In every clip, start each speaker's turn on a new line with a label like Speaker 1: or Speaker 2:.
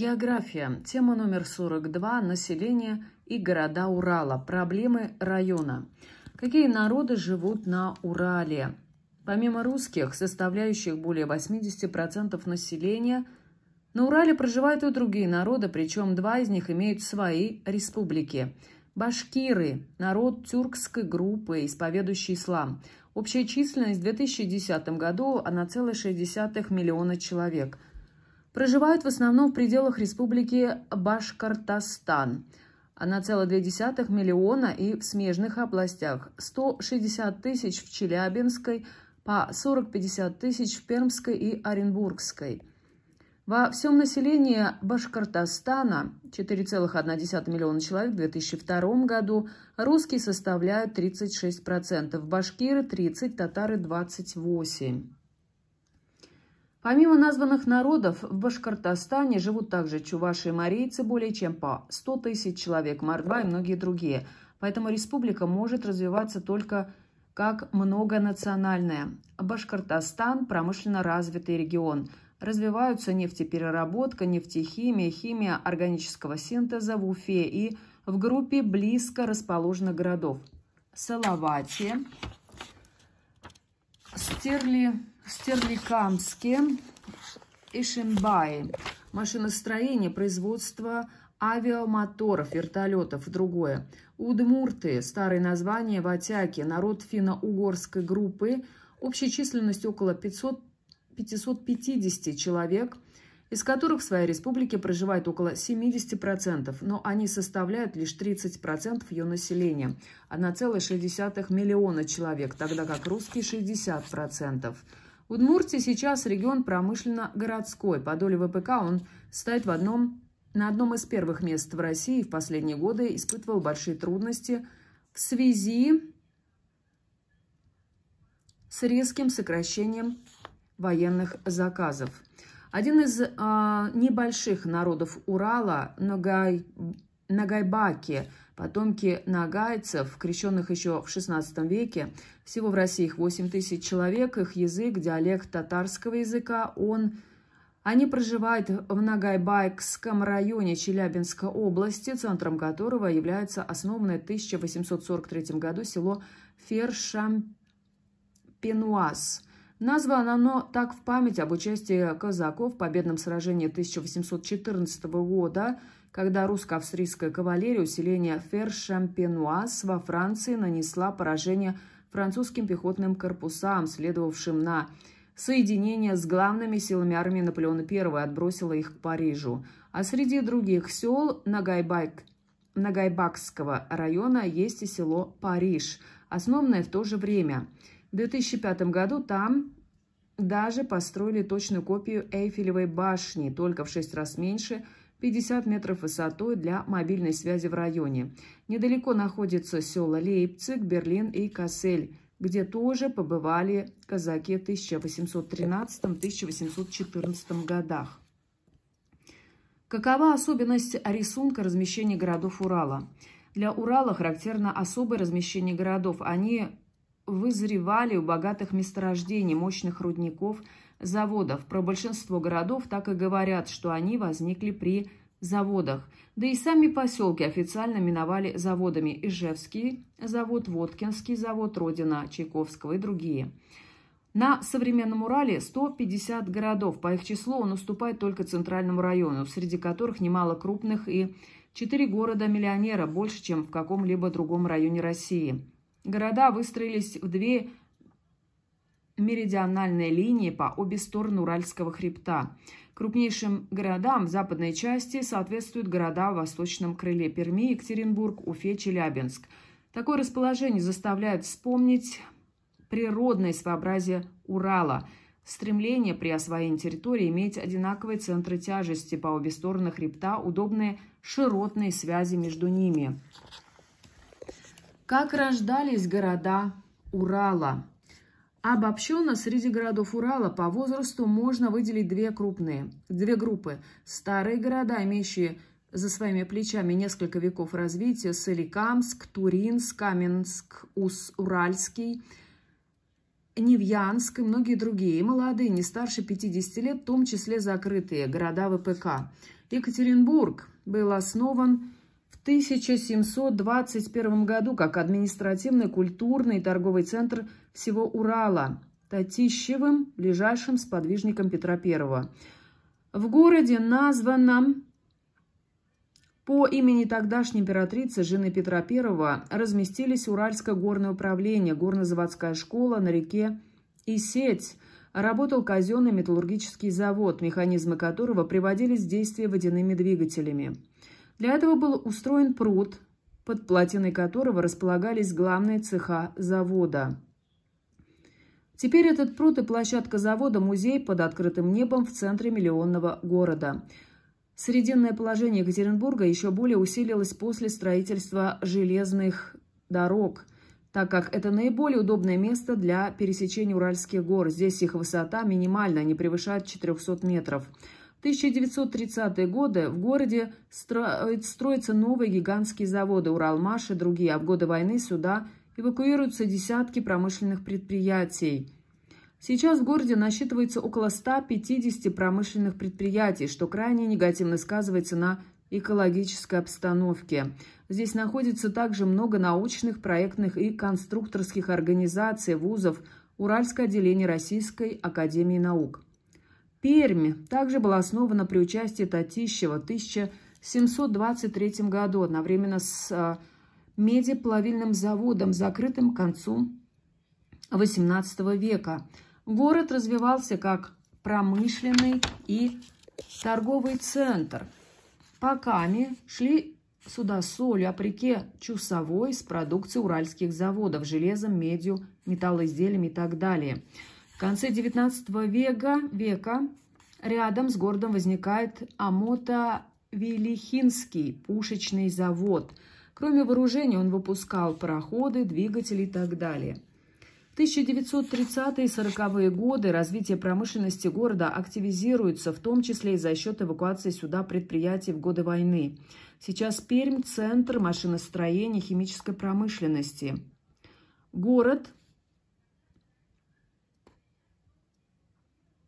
Speaker 1: География. Тема номер 42. Население и города Урала. Проблемы района. Какие народы живут на Урале? Помимо русских, составляющих более 80% населения, на Урале проживают и другие народы, причем два из них имеют свои республики. Башкиры – народ тюркской группы, исповедующий ислам. Общая численность в 2010 году 1,6 миллиона человек – проживают в основном в пределах республики Башкортостан. 1,2 миллиона и в смежных областях, 160 тысяч в Челябинской, по 40-50 тысяч в Пермской и Оренбургской. Во всем населении Башкортостана 4,1 миллиона человек в 2002 году, русские составляют 36%, башкиры – 30%, татары – 28%. Помимо названных народов, в Башкортостане живут также чуваши и марийцы более чем по 100 тысяч человек, мордва и многие другие. Поэтому республика может развиваться только как многонациональная. Башкортостан – промышленно развитый регион. Развиваются нефтепереработка, нефтехимия, химия органического синтеза в Уфе и в группе близко расположенных городов. Салавате, Стерли... Стерликамске, Ишимбае. Машиностроение, производство авиамоторов, вертолетов и другое. Удмурты, старое название Ватяки, народ финно-угорской группы, Общая численность около 500, 550 человек, из которых в своей республике проживает около 70%, но они составляют лишь 30% ее населения, 1,6 миллиона человек, тогда как русские 60%. Удмуртия сейчас регион промышленно-городской. По доле ВПК он стоит в одном, на одном из первых мест в России в последние годы испытывал большие трудности в связи с резким сокращением военных заказов. Один из э, небольших народов Урала, Нагай, Нагайбаки – Потомки нагайцев, крещенных еще в XVI веке, всего в России их 8 тысяч человек, их язык, диалект татарского языка, он... Они проживают в Нагайбайкском районе Челябинской области, центром которого является основанное в 1843 году село Фершампенуаз. Названо оно так в память об участии казаков в победном сражении 1814 года – когда русско-австрийская кавалерия усиления Фершампенуаз во Франции нанесла поражение французским пехотным корпусам, следовавшим на соединение с главными силами армии Наполеона I, отбросила их к Парижу. А среди других сел Нагайбак, Нагайбакского района есть и село Париж, основанное в то же время. В 2005 году там даже построили точную копию Эйфелевой башни, только в шесть раз меньше – 50 метров высотой для мобильной связи в районе. Недалеко находятся села Лейпциг, Берлин и Кассель, где тоже побывали казаки в 1813-1814 годах. Какова особенность рисунка размещения городов Урала? Для Урала характерно особое размещение городов. Они вызревали у богатых месторождений, мощных рудников, заводов. Про большинство городов так и говорят, что они возникли при заводах. Да и сами поселки официально миновали заводами Ижевский завод, Воткинский завод, Родина Чайковского и другие. На современном Урале 150 городов. По их числу он уступает только центральному району, среди которых немало крупных и четыре города-миллионера, больше, чем в каком-либо другом районе России. Города выстроились в две меридиональной линии по обе стороны Уральского хребта. Крупнейшим городам в западной части соответствуют города в восточном крыле Перми, Екатеринбург, Уфе, Челябинск. Такое расположение заставляет вспомнить природное своеобразие Урала – Стремление при освоении территории иметь одинаковые центры тяжести по обе стороны хребта, удобные широтные связи между ними. Как рождались города Урала? Обобщенно среди городов Урала по возрасту можно выделить две крупные, две группы. Старые города, имеющие за своими плечами несколько веков развития – Соликамск, Туринск, Каменск, Ус, Уральский, Невьянск и многие другие. И молодые, не старше 50 лет, в том числе закрытые города ВПК. Екатеринбург был основан 1721 году как административный, культурный и торговый центр всего Урала, Татищевым, ближайшим сподвижником Петра I. В городе названном по имени тогдашней императрицы, жены Петра I, разместились Уральское горное управление, горнозаводская школа на реке Исеть, работал казенный металлургический завод, механизмы которого приводились в действие водяными двигателями. Для этого был устроен пруд, под плотиной которого располагались главные цеха завода. Теперь этот пруд и площадка завода – музей под открытым небом в центре миллионного города. Срединное положение Екатеринбурга еще более усилилось после строительства железных дорог, так как это наиболее удобное место для пересечения Уральских гор. Здесь их высота минимальна, не превышает 400 метров. 1930-е годы в городе стро... строятся новые гигантские заводы «Уралмаш» и другие, а в годы войны сюда эвакуируются десятки промышленных предприятий. Сейчас в городе насчитывается около 150 промышленных предприятий, что крайне негативно сказывается на экологической обстановке. Здесь находится также много научных, проектных и конструкторских организаций, вузов, Уральское отделение Российской Академии Наук. Пермь также была основана при участии Татищева в 1723 году, одновременно с а, медиплавильным заводом, закрытым к концу XVIII века. Город развивался как промышленный и торговый центр. По Каме шли сюда солью, а по реке Чусовой с продукцией уральских заводов, железом, медью, металлоизделиями и так далее – в конце XIX века, века рядом с городом возникает Амота-Велихинский пушечный завод. Кроме вооружения он выпускал пароходы, двигатели и так далее. 1930-е 40-е годы развитие промышленности города активизируется, в том числе и за счет эвакуации сюда предприятий в годы войны. Сейчас Пермь – центр машиностроения химической промышленности. Город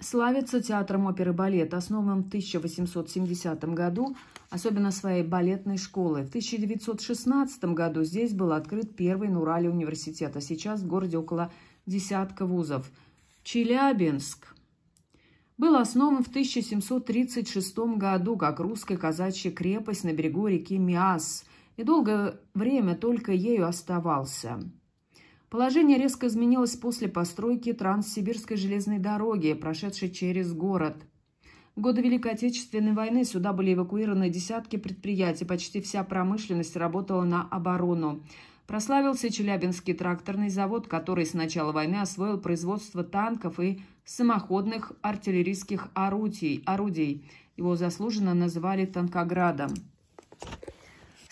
Speaker 1: Славится театром оперы и балета, основанным в 1870 году, особенно своей балетной школой. В 1916 году здесь был открыт первый на Урале университет, а сейчас в городе около десятка вузов. Челябинск был основан в 1736 году как русская казачья крепость на берегу реки Миас и долгое время только ею оставался. Положение резко изменилось после постройки Транссибирской железной дороги, прошедшей через город. В годы Великой Отечественной войны сюда были эвакуированы десятки предприятий, почти вся промышленность работала на оборону. Прославился Челябинский тракторный завод, который с начала войны освоил производство танков и самоходных артиллерийских орудий. орудий. Его заслуженно называли «Танкоградом».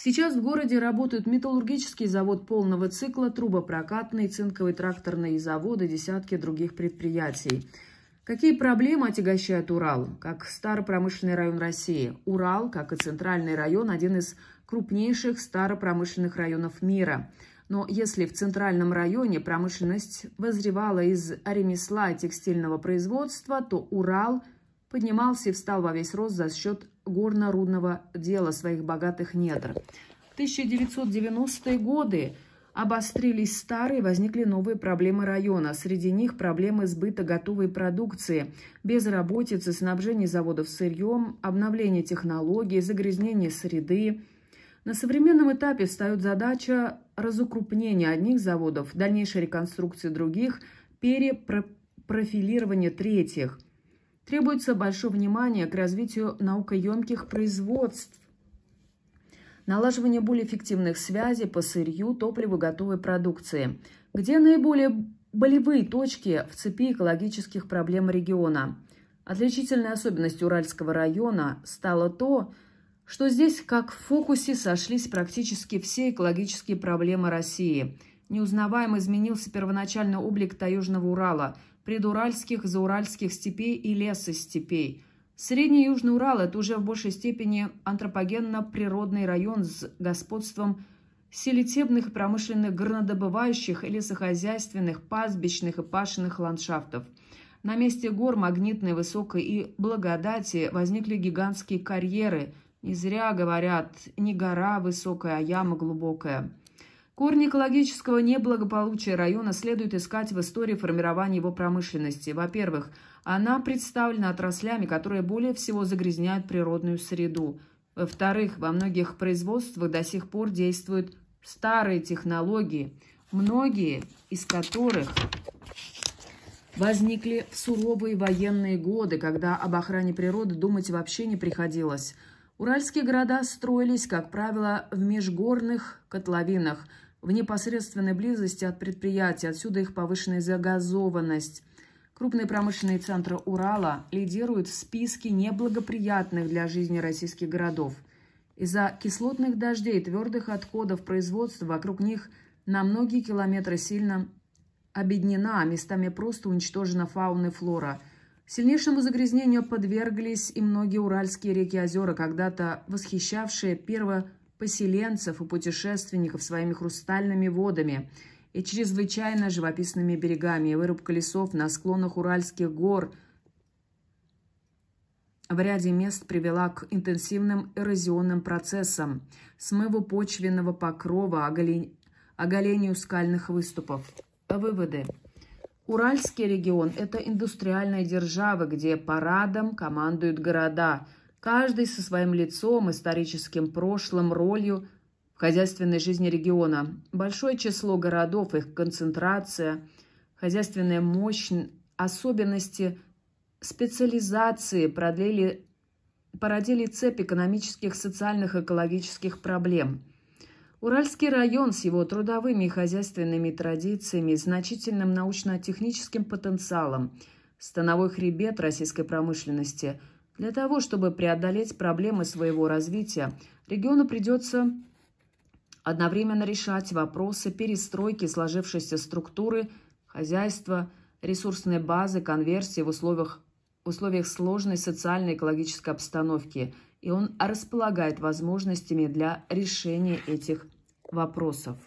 Speaker 1: Сейчас в городе работают металлургический завод полного цикла, трубопрокатный, цинковый тракторный завод и десятки других предприятий. Какие проблемы отягощают Урал, как старопромышленный район России? Урал, как и центральный район, один из крупнейших старопромышленных районов мира. Но если в центральном районе промышленность возревала из ремесла и текстильного производства, то Урал поднимался и встал во весь рост за счет горно-рудного дела своих богатых недр. В 1990-е годы обострились старые, возникли новые проблемы района. Среди них проблемы сбыта готовой продукции, безработицы, снабжения заводов сырьем, обновление технологий, загрязнение среды. На современном этапе встает задача разукрупнения одних заводов, дальнейшей реконструкции других, перепрофилирования третьих – Требуется большое внимание к развитию наукоемких производств, налаживание более эффективных связей по сырью, топливу, готовой продукции. Где наиболее болевые точки в цепи экологических проблем региона? Отличительной особенностью Уральского района стало то, что здесь как в фокусе сошлись практически все экологические проблемы России. Неузнаваемо изменился первоначальный облик Таежного Урала – предуральских, зауральских степей и лесостепей. Средний Южный Урал – это уже в большей степени антропогенно-природный район с господством селитебных промышленных горнодобывающих и лесохозяйственных, пастбищных и пашенных ландшафтов. На месте гор Магнитной, Высокой и Благодати возникли гигантские карьеры. Не зря говорят «не гора высокая, а яма глубокая». Корни экологического неблагополучия района следует искать в истории формирования его промышленности. Во-первых, она представлена отраслями, которые более всего загрязняют природную среду. Во-вторых, во многих производствах до сих пор действуют старые технологии, многие из которых возникли в суровые военные годы, когда об охране природы думать вообще не приходилось. Уральские города строились, как правило, в межгорных котловинах – в непосредственной близости от предприятий, отсюда их повышенная загазованность. Крупные промышленные центры Урала лидируют в списке неблагоприятных для жизни российских городов. Из-за кислотных дождей и твердых отходов производства вокруг них на многие километры сильно обеднена, а местами просто уничтожена фауна и флора. Сильнейшему загрязнению подверглись и многие уральские реки и озера, когда-то восхищавшие первое поселенцев и путешественников своими хрустальными водами и чрезвычайно живописными берегами, вырубка лесов на склонах Уральских гор – в ряде мест привела к интенсивным эрозионным процессам, смыву почвенного покрова, оголению скальных выступов. Выводы. Уральский регион – это индустриальная держава, где парадом командуют города, каждый со своим лицом, историческим прошлым, ролью в хозяйственной жизни региона. Большое число городов, их концентрация, хозяйственная мощь, особенности специализации продлили, породили цепь экономических, социальных, экологических проблем – Уральский район с его трудовыми и хозяйственными традициями, значительным научно-техническим потенциалом, становой хребет российской промышленности – для того, чтобы преодолеть проблемы своего развития, региону придется одновременно решать вопросы перестройки сложившейся структуры, хозяйства, ресурсной базы, конверсии в условиях, в условиях сложной социально-экологической обстановки, и он располагает возможностями для решения этих вопросов.